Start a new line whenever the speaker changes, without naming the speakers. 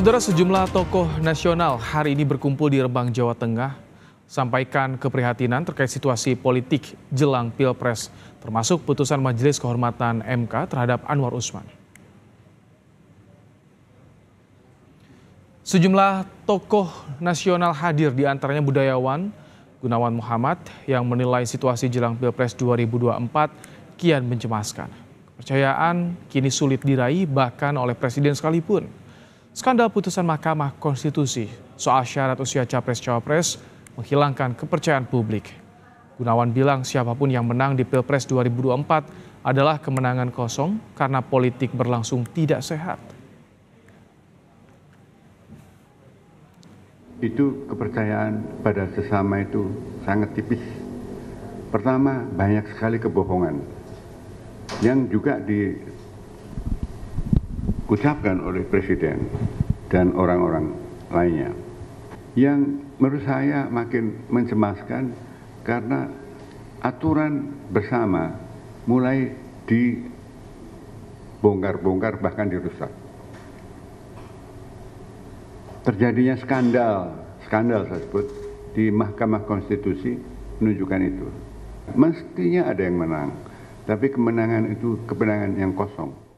Saudara sejumlah tokoh nasional hari ini berkumpul di Rembang, Jawa Tengah, sampaikan keprihatinan terkait situasi politik jelang Pilpres, termasuk putusan Majelis Kehormatan MK terhadap Anwar Usman. Sejumlah tokoh nasional hadir di antaranya budayawan Gunawan Muhammad yang menilai situasi jelang Pilpres 2024 kian mencemaskan. Kepercayaan kini sulit diraih bahkan oleh presiden sekalipun skandal putusan Mahkamah Konstitusi soal syarat usia capres-cawapres menghilangkan kepercayaan publik. Gunawan bilang siapapun yang menang di Pilpres 2024 adalah kemenangan kosong karena politik berlangsung tidak sehat.
Itu kepercayaan pada sesama itu sangat tipis. Pertama, banyak sekali kebohongan yang juga di diucapkan oleh Presiden dan orang-orang lainnya. Yang menurut saya makin mencemaskan karena aturan bersama mulai dibongkar-bongkar bahkan dirusak. Terjadinya skandal, skandal saya sebut, di Mahkamah Konstitusi menunjukkan itu. Mestinya ada yang menang, tapi kemenangan itu kemenangan yang kosong.